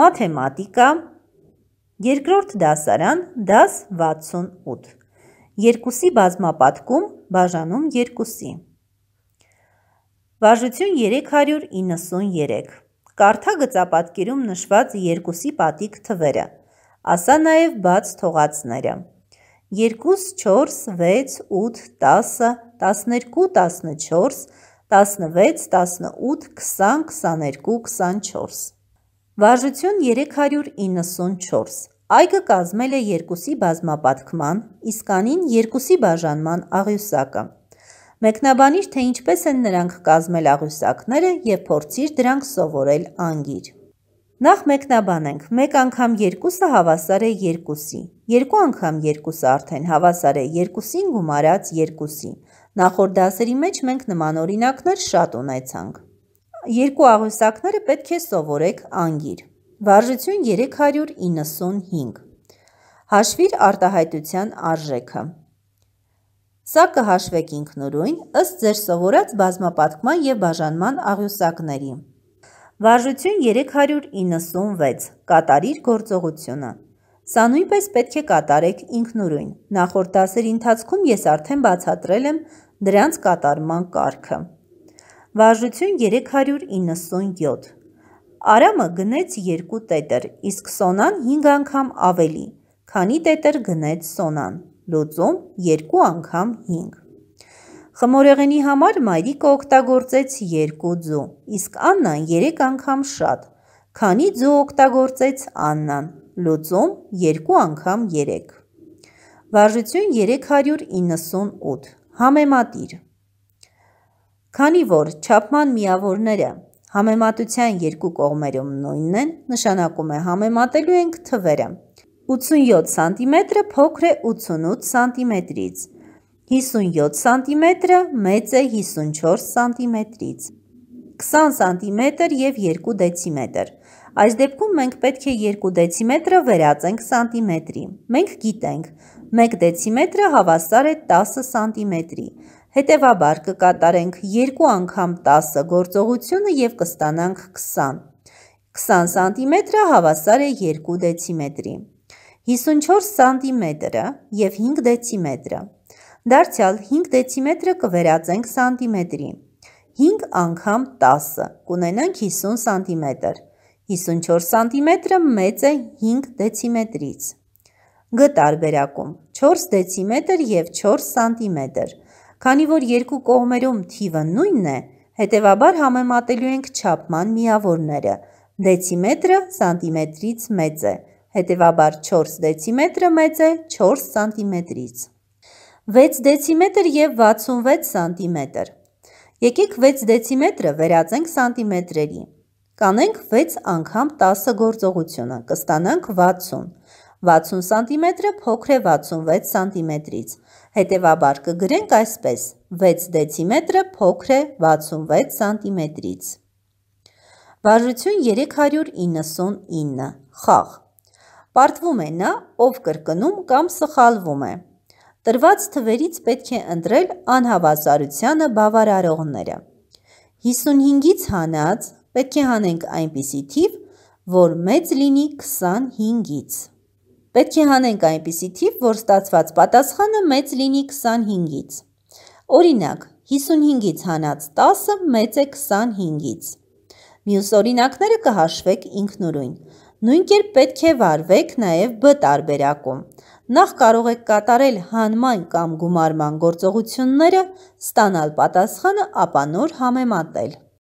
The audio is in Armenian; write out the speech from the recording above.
մաթեմատիկա, երկրորդ դասարան, դաս 68, երկուսի բազմապատկում, բաժանում երկուսի։ Վաժություն 393, կարթա գծապատկերում նշված երկուսի պատիկ թվերը, ասա նաև բաց թողացները։ 2, 4, 6, 8, 10, 12, 14, 16, 18, 20, 22, 24 Վարժություն 394 Այգը կազմել է երկուսի բազմապատկման, իսկ անին երկուսի բաժանման աղյուսակը։ Մեկնաբանիր, թե ինչպես են նրանք կազմել աղյուսակները և փորձիր դրանք սովորել անգիր։ Նախ մեկնաբանենք, մեկ անգամ երկուսը հավասար է երկուսի, երկու անգամ երկուսը արդեն հավասար է երկուսին գումարած երկուսի։ Նախորդ դասերի մեջ մենք նման օրինակներ շատ ունեցանք։ Երկու աղյուսակները պետք է սովորեք անգիր։ Վարժություն 395։ Հաշվիր արտահայտության արժեքը։ Սա կհաշվեք ինքնուրույն ըստ ձեր սովորած բազմապատկման եւ բաժանման աղյուսակների։ Վարժություն 396. Կատարիր գործողությունը։ Սա նույնպես պետք է կատարեք ինքնուրույն։ Նախորդ դասերի ընթացքում ես արդեն բացատրել եմ դրանց կատարման կարգը։ Վարժություն 397։ Արամը գնեց 2 տետր, իսկ Սոնան 5 անգամ ավելի, քանի տետր գնեց Սոնան։ Լուծում 2 անգամ 5։ Խմորեղենի համար մայրիկը օգտագործեց 2 ձու, իսկ Աննան 3 անգամ շատ, քանի ձու օգտագործեց Աննան։ Լուծում 2 անգամ 3։ Վարժություն 398։ Համեմատիր 1 Քանի որ չափման միավորները համեմատության երկու կողմերում նույնն են, նշանակում է համեմատելու ենք թվերը։ 87 սանտիմետրը փոքր է 88 սանտիմետրից, 57 սանտիմետրը մեծ է 54 սանտիմետրից, 20 սանտիմետր և 2 դեցիմետր։ Այս դեպքում մենք պետք է 2 դեցիմետրը վերածենք սանտիմետրի։ Մենք գիտենք, 1 դեցիմետրը հավասար է 10 սանտիմետրի։ Հետևաբար կկատարենք երկու անգամ 10 գործողությունը և կստանանք 20։ 20 սանտիմետրը հավասար է 2 դեցիմետրի։ 54 սանտիմետրը և 5 դեցիմետրը։ Դարձյալ 5 դեցիմետրը կվերածենք սանտիմետրի։ 5 անգամ 10 կունենանք 50 սանտիմետր։ 54 սանտիմետրը մեծ է 5 դեցիմետրից։ Գ տարբերակում 4 դեցիմետր և 4 սանտիմետր։ Քանի որ երկու կողմերում թիվը նույնն է, հետևաբար համեմատելու ենք չափման միավորները։ Դեցիմետրը սանտիմետրից մեծ է, հետևաբար 4 դեցիմետրը մեծ է 4 սանտիմետրից։ 6 դեցիմետր եւ 66 սանտիմետր։ Եկեք 6 դեցիմետրը վերածենք սանտիմետրերի։ Կանենք 6 անգամ 10 գործողությունը, կստանանք 60։ 60 սանտիմետրը փոքր է 66 սանտիմետրից։ Հետևաբար կգրենք այսպես. 6 դեցիմետրը փոքր է 66 սանտիմետրից։ Վարժություն 399, խաղ։ Պարտվում է նա, ով կրկնում կամ սխալվում է։ Տրված թվերից պետք է ընտրել անհավասարությանը բավարարողները։ 55-ից հանած պետք է հանենք այնպիսի թիվ, որ մեծ լինի 25-ից։ Պետք է հանենք այնպիսի թիվ, որ ստացված պատասխանը մեծ լինի 25-ից։ Օրինակ, 55-ից հանած 10-ը մեծ է 25-ից։ Մյուս օրինակները կհաշվեք ինքնուրույն։ Նույն կերպ պետք է վարվեք նաև բ տարբերակում։ Նախ կարող եք կատարել հանման կամ գումարման գործողությունները, ստանալ պատասխանը, ապա նոր համեմատել։